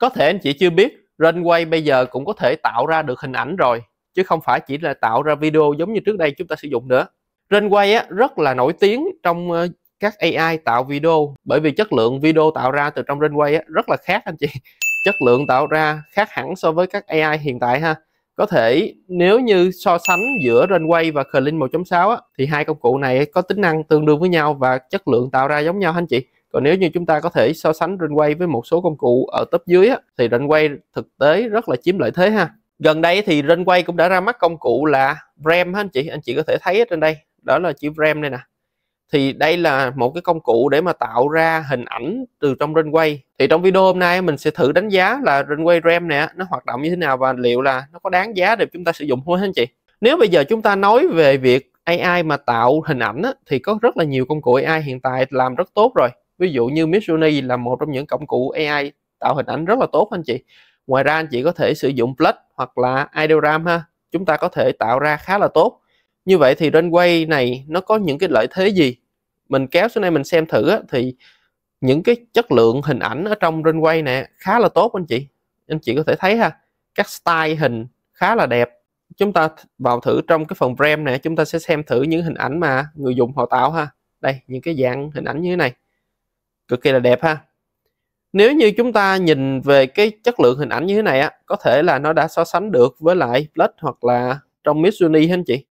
Có thể anh chị chưa biết, Runway bây giờ cũng có thể tạo ra được hình ảnh rồi, chứ không phải chỉ là tạo ra video giống như trước đây chúng ta sử dụng nữa. Runway á, rất là nổi tiếng trong ờ, các AI tạo video bởi vì chất lượng video tạo ra từ trong Runway á, rất là khác anh chị. Chất lượng tạo ra khác hẳn so với các AI hiện tại ha. Có thể nếu như so sánh giữa Runway và Clean 1.6 á, thì hai công cụ này có tính năng tương đương với nhau và chất lượng tạo ra giống nhau anh chị còn nếu như chúng ta có thể so sánh runway với một số công cụ ở top dưới á, thì runway thực tế rất là chiếm lợi thế ha gần đây thì runway cũng đã ra mắt công cụ là brem ha anh chị anh chị có thể thấy ở trên đây đó là chữ brem đây nè thì đây là một cái công cụ để mà tạo ra hình ảnh từ trong runway thì trong video hôm nay mình sẽ thử đánh giá là runway RAM nè nó hoạt động như thế nào và liệu là nó có đáng giá để chúng ta sử dụng không anh chị nếu bây giờ chúng ta nói về việc AI mà tạo hình ảnh á, thì có rất là nhiều công cụ AI hiện tại làm rất tốt rồi ví dụ như Midjourney là một trong những công cụ AI tạo hình ảnh rất là tốt anh chị ngoài ra anh chị có thể sử dụng Plus hoặc là Ideogram ha chúng ta có thể tạo ra khá là tốt như vậy thì Runway này nó có những cái lợi thế gì mình kéo xuống đây mình xem thử á, thì những cái chất lượng hình ảnh ở trong Runway nè khá là tốt anh chị anh chị có thể thấy ha các style hình khá là đẹp chúng ta vào thử trong cái phần frame này chúng ta sẽ xem thử những hình ảnh mà người dùng họ tạo ha đây những cái dạng hình ảnh như thế này cực kỳ là đẹp ha nếu như chúng ta nhìn về cái chất lượng hình ảnh như thế này á có thể là nó đã so sánh được với lại Plus hoặc là trong Mitsuni hết chị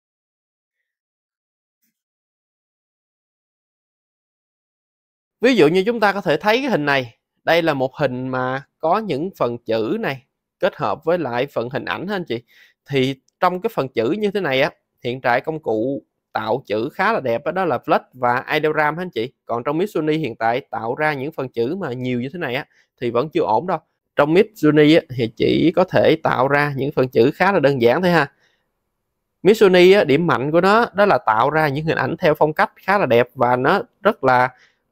ví dụ như chúng ta có thể thấy cái hình này đây là một hình mà có những phần chữ này kết hợp với lại phần hình ảnh ha anh chị thì trong cái phần chữ như thế này á hiện tại công cụ tạo chữ khá là đẹp đó, đó là Flex và ideogram anh chị còn trong Mitsuni hiện tại tạo ra những phần chữ mà nhiều như thế này á thì vẫn chưa ổn đâu trong Mitsuni thì chỉ có thể tạo ra những phần chữ khá là đơn giản thôi ha Mitsuni điểm mạnh của nó đó là tạo ra những hình ảnh theo phong cách khá là đẹp và nó rất là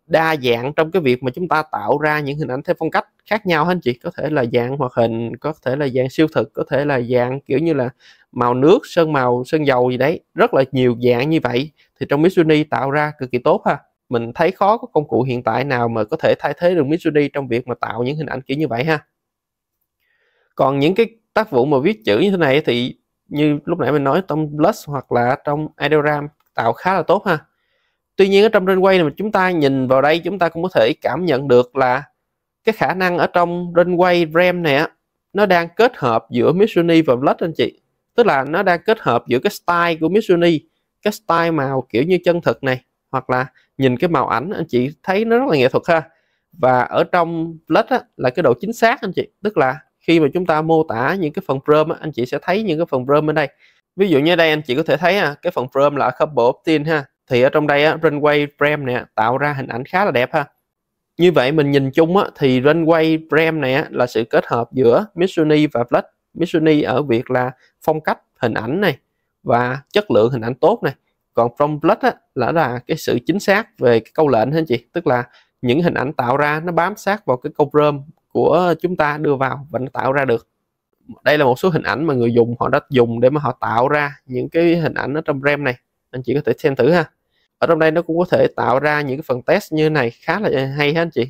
đa dạng trong cái việc mà chúng ta tạo ra những hình ảnh theo phong cách khác nhau hết chị có thể là dạng hoạt hình có thể là dạng siêu thực có thể là dạng kiểu như là màu nước sơn màu sơn dầu gì đấy rất là nhiều dạng như vậy thì trong Mitsuni tạo ra cực kỳ tốt ha mình thấy khó có công cụ hiện tại nào mà có thể thay thế được Mitsuni trong việc mà tạo những hình ảnh kiểu như vậy ha còn những cái tác vụ mà viết chữ như thế này thì như lúc nãy mình nói trong Plus hoặc là trong Ideogram tạo khá là tốt ha tuy nhiên ở trong Runway này mà chúng ta nhìn vào đây chúng ta cũng có thể cảm nhận được là cái khả năng ở trong runway RAM này á nó đang kết hợp giữa Mitsuni và Blood anh chị tức là nó đang kết hợp giữa cái style của Mitsuni cái style màu kiểu như chân thực này hoặc là nhìn cái màu ảnh anh chị thấy nó rất là nghệ thuật ha và ở trong Blood á, là cái độ chính xác anh chị tức là khi mà chúng ta mô tả những cái phần prom anh chị sẽ thấy những cái phần prom bên đây ví dụ như đây anh chị có thể thấy à, cái phần prom là couple opt-in ha thì ở trong đây á, runway frame nè tạo ra hình ảnh khá là đẹp ha như vậy mình nhìn chung á, thì Runway Brand này á, là sự kết hợp giữa Mitsuni và Black Mitsuni ở việc là phong cách hình ảnh này và chất lượng hình ảnh tốt này còn from Black á, là là cái sự chính xác về cái câu lệnh hả chị tức là những hình ảnh tạo ra nó bám sát vào cái câu prompt của chúng ta đưa vào và nó tạo ra được đây là một số hình ảnh mà người dùng họ đã dùng để mà họ tạo ra những cái hình ảnh ở trong RAM này anh chị có thể xem thử ha ở trong đây nó cũng có thể tạo ra những phần test như này khá là hay hết anh chị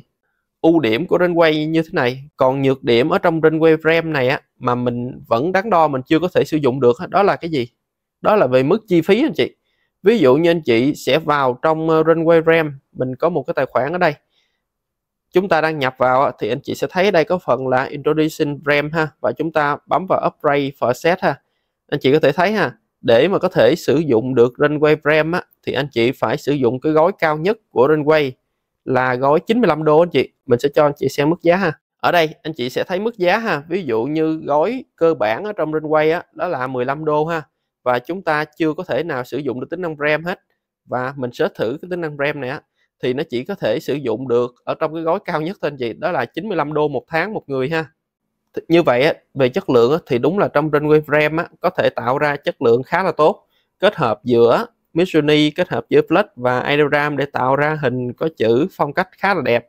ưu điểm của Runway như thế này còn nhược điểm ở trong Runway Frame này á mà mình vẫn đắn đo mình chưa có thể sử dụng được đó là cái gì đó là về mức chi phí anh chị ví dụ như anh chị sẽ vào trong ờ, Runway Frame mình có một cái tài khoản ở đây chúng ta đang nhập vào thì anh chị sẽ thấy đây có phần là introducing RAM ha và chúng ta bấm vào upgrade for set ha anh chị có thể thấy ha để mà có thể sử dụng được Runway Prem á, thì anh chị phải sử dụng cái gói cao nhất của Runway là gói 95 đô anh chị mình sẽ cho anh chị xem mức giá ha ở đây anh chị sẽ thấy mức giá ha ví dụ như gói cơ bản ở trong Runway á, đó là 15 đô ha và chúng ta chưa có thể nào sử dụng được tính năng RAM hết và mình sẽ thử cái tính năng RAM này á thì nó chỉ có thể sử dụng được ở trong cái gói cao nhất thôi anh chị đó là 95 đô một tháng một người ha như vậy về chất lượng thì đúng là trong trên RAM có thể tạo ra chất lượng khá là tốt kết hợp giữa Mitsuni kết hợp giữa Flash và AeroRAM để tạo ra hình có chữ phong cách khá là đẹp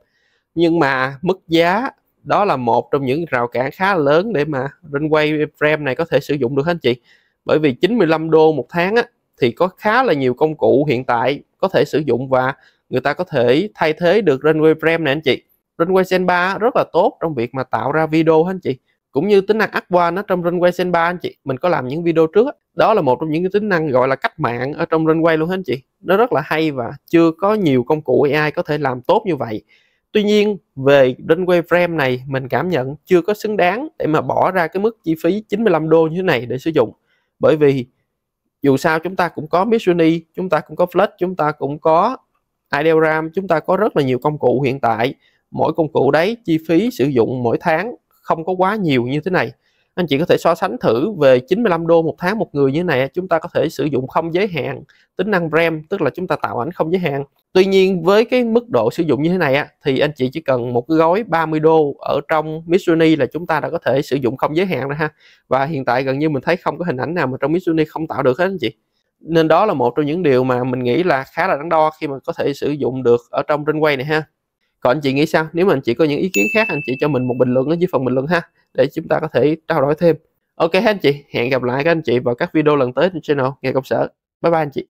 nhưng mà mức giá đó là một trong những rào cản khá là lớn để mà Runway RAM này có thể sử dụng được anh chị bởi vì 95 đô một tháng á, thì có khá là nhiều công cụ hiện tại có thể sử dụng và người ta có thể thay thế được Runway RAM này anh chị Runway sen 3 rất là tốt trong việc mà tạo ra video anh chị cũng như tính năng Aqua nó trong Runway sen 3 anh chị mình có làm những video trước đó là một trong những cái tính năng gọi là cách mạng ở trong Runway luôn hết anh chị nó rất là hay và chưa có nhiều công cụ AI có thể làm tốt như vậy tuy nhiên về Runway Frame này mình cảm nhận chưa có xứng đáng để mà bỏ ra cái mức chi phí 95 đô như thế này để sử dụng bởi vì dù sao chúng ta cũng có Midjourney chúng ta cũng có Flash chúng ta cũng có Ideogram chúng ta có rất là nhiều công cụ hiện tại mỗi công cụ đấy chi phí sử dụng mỗi tháng không có quá nhiều như thế này anh chị có thể so sánh thử về 95 đô một tháng một người như thế này chúng ta có thể sử dụng không giới hạn tính năng RAM tức là chúng ta tạo ảnh không giới hạn Tuy nhiên với cái mức độ sử dụng như thế này á, thì anh chị chỉ cần một cái gói 30 đô ở trong missouri là chúng ta đã có thể sử dụng không giới hạn rồi ha và hiện tại gần như mình thấy không có hình ảnh nào mà trong missouri không tạo được hết anh chị nên đó là một trong những điều mà mình nghĩ là khá là đáng đo khi mà có thể sử dụng được ở trong Runway này ha còn anh chị nghĩ sao nếu mà anh chị có những ý kiến khác anh chị cho mình một bình luận ở dưới phần bình luận ha để chúng ta có thể trao đổi thêm ok anh chị hẹn gặp lại các anh chị vào các video lần tới trên channel nghe công sở bye bye anh chị